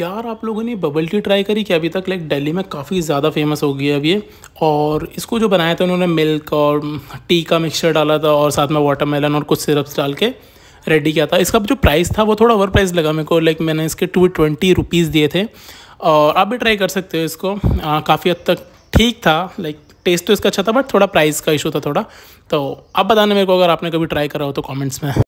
यार आप लोगों ने बबल टी ट्राई करी कि अभी तक लाइक दिल्ली में काफ़ी ज़्यादा फेमस हो गई है ये और इसको जो बनाया था उन्होंने मिल्क और टी mm, का मिक्सचर डाला था और साथ में वाटरमेलन और कुछ सिरप्स डाल के रेडी किया था इसका जो प्राइस था वो थोड़ा ओवर प्राइस लगा मेरे को लाइक मैंने इसके टू ट्वेंटी रुपीज़ दिए थे और आप भी ट्राई कर सकते हो इसको काफ़ी हद तक ठीक था लाइक टेस्ट तो इसका अच्छा था बट थोड़ा प्राइस का इशू था थोड़ा तो आप बताने मेरे को अगर आपने कभी ट्राई करा हो तो कॉमेंट्स में